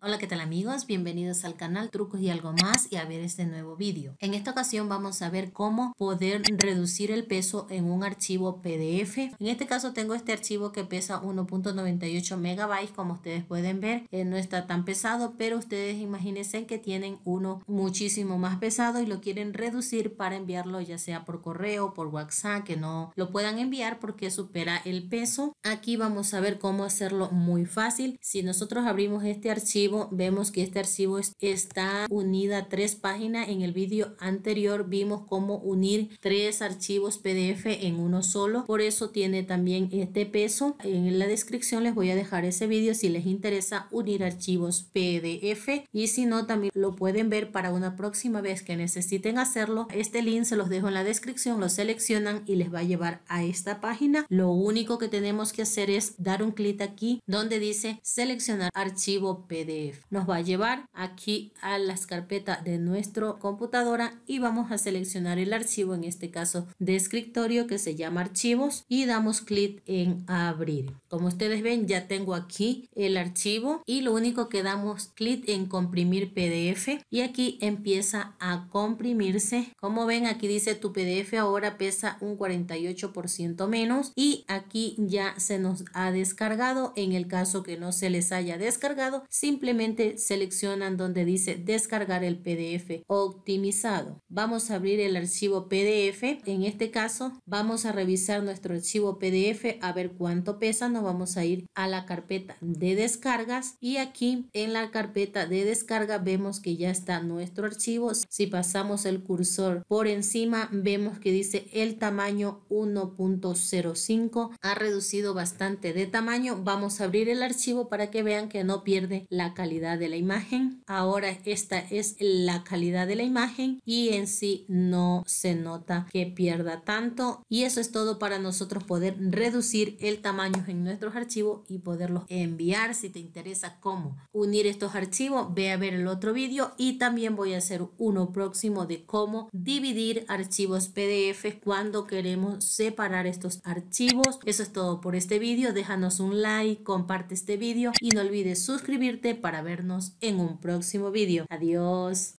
Hola, ¿qué tal amigos? Bienvenidos al canal Trucos y Algo Más y a ver este nuevo vídeo. En esta ocasión vamos a ver cómo poder reducir el peso en un archivo PDF. En este caso tengo este archivo que pesa 1.98 megabytes, como ustedes pueden ver. Eh, no está tan pesado, pero ustedes imagínense que tienen uno muchísimo más pesado y lo quieren reducir para enviarlo ya sea por correo, por WhatsApp, que no lo puedan enviar porque supera el peso. Aquí vamos a ver cómo hacerlo muy fácil. Si nosotros abrimos este archivo, vemos que este archivo está unida a tres páginas. En el vídeo anterior vimos cómo unir tres archivos PDF en uno solo. Por eso tiene también este peso. En la descripción les voy a dejar ese vídeo si les interesa unir archivos PDF y si no también lo pueden ver para una próxima vez que necesiten hacerlo. Este link se los dejo en la descripción, lo seleccionan y les va a llevar a esta página. Lo único que tenemos que hacer es dar un clic aquí donde dice seleccionar archivo PDF eh, nos va a llevar aquí a las carpetas de nuestro computadora y vamos a seleccionar el archivo, en este caso de escritorio que se llama archivos y damos clic en abrir. Como ustedes ven ya tengo aquí el archivo y lo único que damos clic en comprimir PDF y aquí empieza a comprimirse. Como ven aquí dice tu PDF ahora pesa un 48% menos y aquí ya se nos ha descargado. En el caso que no se les haya descargado, simplemente Simplemente seleccionan donde dice descargar el PDF optimizado. Vamos a abrir el archivo PDF. En este caso vamos a revisar nuestro archivo PDF a ver cuánto pesa. Nos vamos a ir a la carpeta de descargas y aquí en la carpeta de descarga vemos que ya está nuestro archivo. Si pasamos el cursor por encima vemos que dice el tamaño 1.05 ha reducido bastante de tamaño. Vamos a abrir el archivo para que vean que no pierde la calidad de la imagen. Ahora esta es la calidad de la imagen y en sí no se nota que pierda tanto. Y eso es todo para nosotros poder reducir el tamaño en nuestros archivos y poderlos enviar. Si te interesa cómo unir estos archivos, ve a ver el otro vídeo y también voy a hacer uno próximo de cómo dividir archivos PDF cuando queremos separar estos archivos. Eso es todo por este vídeo. Déjanos un like, comparte este vídeo y no olvides suscribirte para para vernos en un próximo vídeo. Adiós.